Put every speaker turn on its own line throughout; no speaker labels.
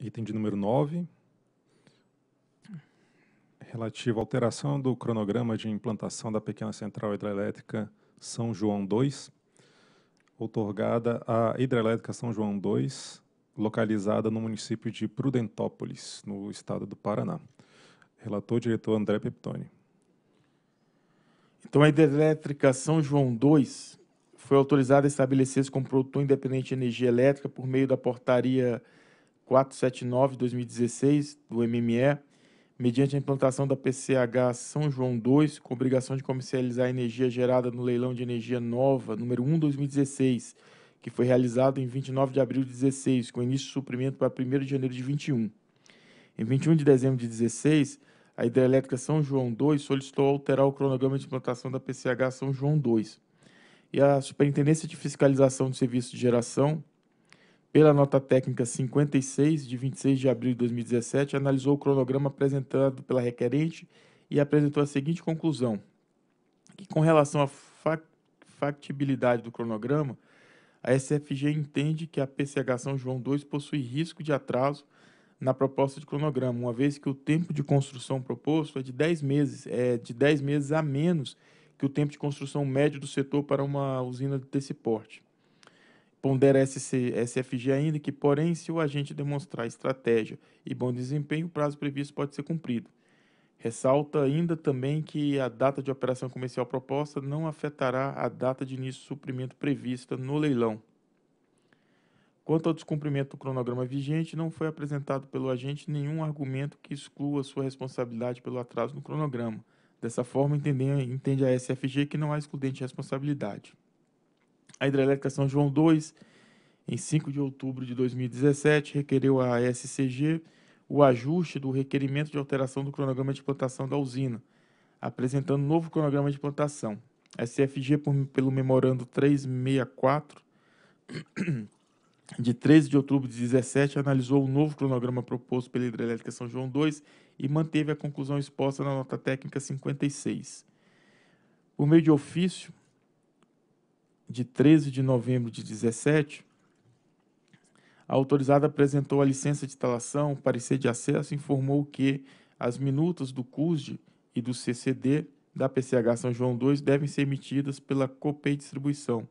item de número 9, relativo à alteração do cronograma de implantação da pequena central hidrelétrica São João 2, outorgada à Hidrelétrica São João 2, localizada no município de Prudentópolis, no estado do Paraná. Relator diretor André Peptoni. Então, a Hidrelétrica São João 2 foi autorizada a estabelecer-se como produtor independente de energia elétrica por meio da portaria 479-2016 do MME, mediante a implantação da PCH São João 2, com obrigação de comercializar a energia gerada no leilão de energia nova, número 1-2016, que foi realizado em 29 de abril de 16, com início de suprimento para 1 de janeiro de 21. Em 21 de dezembro de 16, a Hidrelétrica São João 2 solicitou alterar o cronograma de implantação da PCH São João 2. E a Superintendência de Fiscalização do Serviço de Geração, pela nota técnica 56, de 26 de abril de 2017, analisou o cronograma apresentado pela requerente e apresentou a seguinte conclusão: que, com relação à factibilidade do cronograma, a SFG entende que a PCH São João II possui risco de atraso na proposta de cronograma, uma vez que o tempo de construção proposto é de 10 meses, é de 10 meses a menos que o tempo de construção médio do setor para uma usina desse porte. Pondera SC, SFG ainda que, porém, se o agente demonstrar estratégia e bom desempenho, o prazo previsto pode ser cumprido. Ressalta ainda também que a data de operação comercial proposta não afetará a data de início de suprimento prevista no leilão. Quanto ao descumprimento do cronograma vigente, não foi apresentado pelo agente nenhum argumento que exclua sua responsabilidade pelo atraso no cronograma. Dessa forma, entende a SFG que não há excludente responsabilidade. A Hidrelétrica São João II, em 5 de outubro de 2017, requereu à SCG o ajuste do requerimento de alteração do cronograma de implantação da usina, apresentando novo cronograma de implantação. A SFG, por, pelo memorando 364, de 13 de outubro de 2017, analisou o novo cronograma proposto pela Hidrelétrica São João II e manteve a conclusão exposta na nota técnica 56. Por meio de ofício, de 13 de novembro de 17, a autorizada apresentou a licença de instalação, parecer de acesso e informou que as minutas do CUSD e do CCD da PCH São João 2 devem ser emitidas pela Copei Distribuição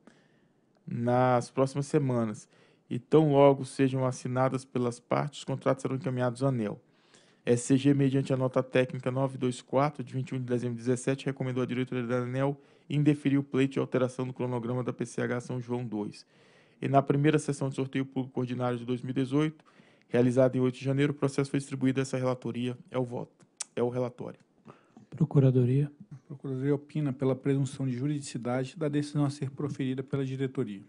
nas próximas semanas e tão logo sejam assinadas pelas partes, os contratos serão encaminhados à ANEL. SCG, mediante a nota técnica 924, de 21 de dezembro de 17, recomendou à diretoria da ANEL indeferir o pleito de alteração do cronograma da PCH São João II. E na primeira sessão de sorteio público ordinário de 2018, realizada em 8 de janeiro, o processo foi distribuído a essa relatoria. É o voto, é o relatório. Procuradoria. A Procuradoria opina pela presunção de juridicidade da decisão a ser proferida pela diretoria.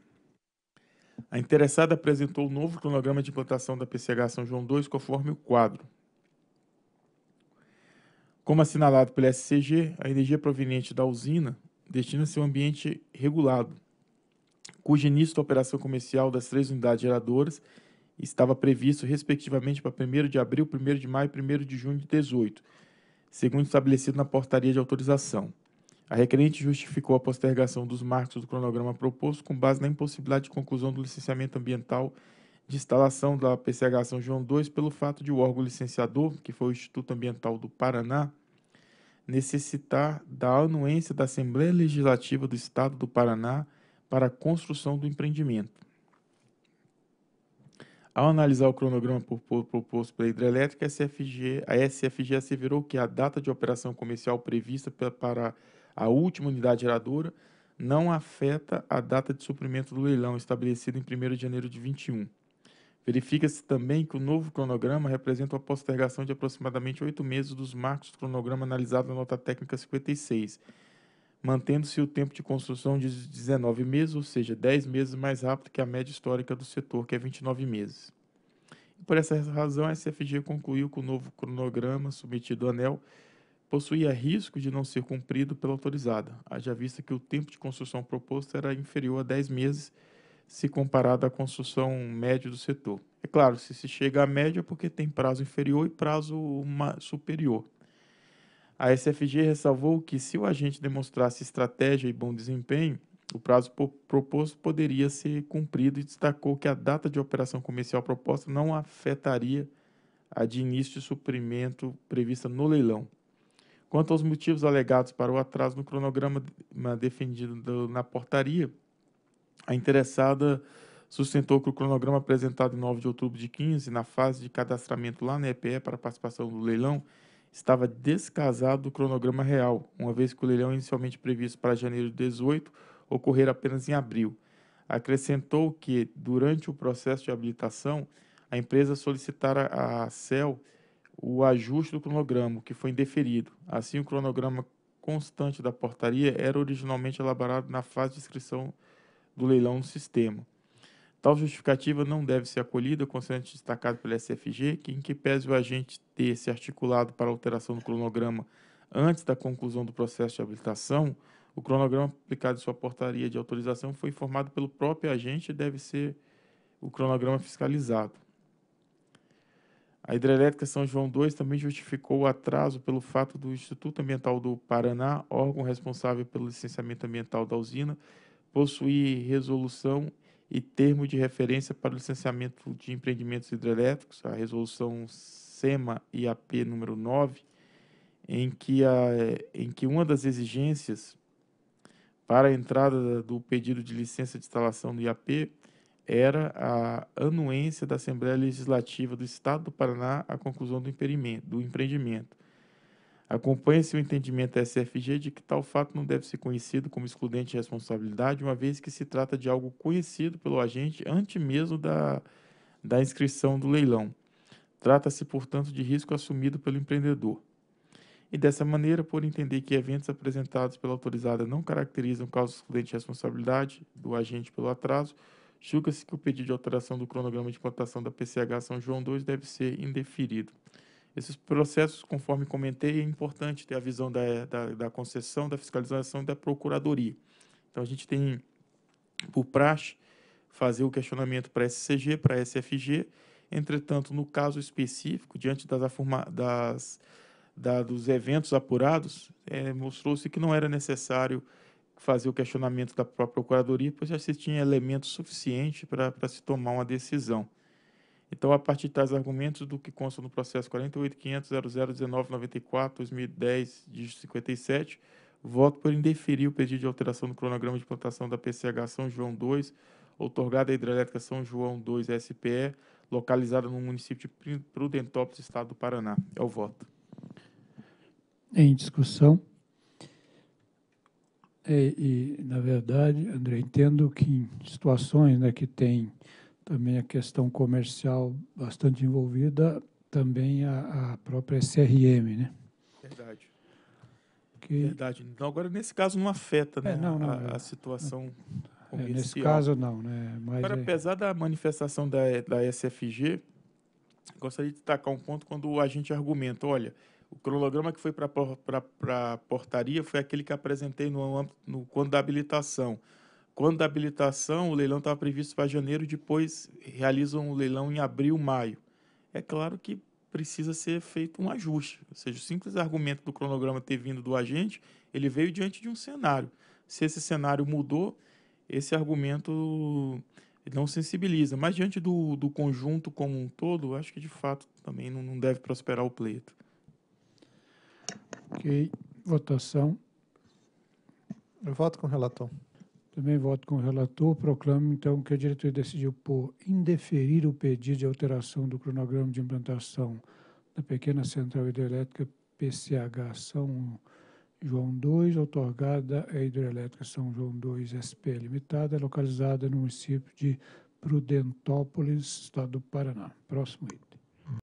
A interessada apresentou o novo cronograma de implantação da PCH São João II conforme o quadro. Como assinalado pela SCG, a energia proveniente da usina destina-se a um ambiente regulado, cujo início da operação comercial das três unidades geradoras estava previsto, respectivamente, para 1 de abril, 1 de maio e 1 de junho de 2018, segundo estabelecido na portaria de autorização. A requerente justificou a postergação dos marcos do cronograma proposto com base na impossibilidade de conclusão do licenciamento ambiental de instalação da PCH São João II pelo fato de o órgão licenciador, que foi o Instituto Ambiental do Paraná, necessitar da anuência da Assembleia Legislativa do Estado do Paraná para a construção do empreendimento. Ao analisar o cronograma proposto pela hidrelétrica, a SFG, a SFG asseverou que a data de operação comercial prevista para a última unidade geradora não afeta a data de suprimento do leilão estabelecido em 1 de janeiro de 21 Verifica-se também que o novo cronograma representa uma postergação de aproximadamente oito meses dos marcos do cronograma analisado na nota técnica 56, mantendo-se o tempo de construção de 19 meses, ou seja, 10 meses mais rápido que a média histórica do setor, que é 29 meses. E por essa razão, a SFG concluiu que o novo cronograma submetido ao ANEL possuía risco de não ser cumprido pela autorizada, haja vista que o tempo de construção proposto era inferior a 10 meses se comparada à construção média do setor. É claro, se se chega à média é porque tem prazo inferior e prazo superior. A SFG ressalvou que se o agente demonstrasse estratégia e bom desempenho, o prazo proposto poderia ser cumprido e destacou que a data de operação comercial proposta não afetaria a de início de suprimento prevista no leilão. Quanto aos motivos alegados para o atraso no cronograma defendido na portaria, a interessada sustentou que o cronograma apresentado em 9 de outubro de 15, na fase de cadastramento lá na EPE para participação do leilão, estava descasado do cronograma real, uma vez que o leilão inicialmente previsto para janeiro de 18 ocorrer apenas em abril. Acrescentou que, durante o processo de habilitação, a empresa solicitara à CEL o ajuste do cronograma, que foi indeferido. Assim, o cronograma constante da portaria era originalmente elaborado na fase de inscrição do leilão no sistema. Tal justificativa não deve ser acolhida, constante destacado pela SFG, que em que pese o agente ter se articulado para alteração do cronograma antes da conclusão do processo de habilitação, o cronograma aplicado em sua portaria de autorização foi informado pelo próprio agente e deve ser o cronograma fiscalizado. A hidrelétrica São João II também justificou o atraso pelo fato do Instituto Ambiental do Paraná, órgão responsável pelo licenciamento ambiental da usina, possuir resolução e termo de referência para o licenciamento de empreendimentos hidrelétricos, a resolução SEMA e AP número 9, em que, a, em que uma das exigências para a entrada do pedido de licença de instalação do IAP era a anuência da Assembleia Legislativa do Estado do Paraná à conclusão do, do empreendimento. Acompanha-se o entendimento da SFG de que tal fato não deve ser conhecido como excludente de responsabilidade, uma vez que se trata de algo conhecido pelo agente antes mesmo da, da inscrição do leilão. Trata-se, portanto, de risco assumido pelo empreendedor. E dessa maneira, por entender que eventos apresentados pela autorizada não caracterizam causa excludente de responsabilidade do agente pelo atraso, julga-se que o pedido de alteração do cronograma de implantação da PCH São João 2 deve ser indeferido. Esses processos, conforme comentei, é importante ter a visão da, da, da concessão, da fiscalização e da procuradoria. Então, a gente tem, por praxe, fazer o questionamento para a SCG, para a SFG. Entretanto, no caso específico, diante das, das da, dos eventos apurados, é, mostrou-se que não era necessário fazer o questionamento da própria procuradoria, pois já se tinha elementos suficientes para se tomar uma decisão. Então, a partir de tais argumentos do que consta no processo 48.500.001994-2010, dígito 57, voto por indeferir o pedido de alteração do cronograma de plantação da PCH São João 2, outorgada à Hidrelétrica São João 2 SPE, localizada no município de Prudentópolis, estado do Paraná. É o voto. Em discussão. E, é, e, na verdade, André, entendo que em situações né, que tem também a questão comercial bastante envolvida, também a, a própria SRM, né? Verdade. Que, Verdade. Então, agora, nesse caso, não afeta é, né, é, não, não, a, é a, situação é, comercial. nesse caso, não. Né? Mas agora, é... apesar da manifestação da, da SFG, gostaria de destacar um ponto quando a gente argumenta, olha, o cronograma que foi para a portaria foi aquele que apresentei no, no quando da habilitação. Quando da habilitação, o leilão estava previsto para janeiro, depois realizam o leilão em abril, maio. É claro que precisa ser feito um ajuste. Ou seja, o simples argumento do cronograma ter vindo do agente, ele veio diante de um cenário. Se esse cenário mudou, esse argumento não sensibiliza. Mas diante do, do conjunto como um todo, acho que de fato também não, não deve prosperar o pleito. Ok. Votação. Eu voto com o relator. Também voto com o relator. Proclamo, então, que a diretoria decidiu por indeferir o pedido de alteração do cronograma de implantação da pequena central hidrelétrica PCH São João 2, otorgada à Hidrelétrica São João 2 SP Limitada, localizada no município de Prudentópolis, estado do Paraná. Próximo item.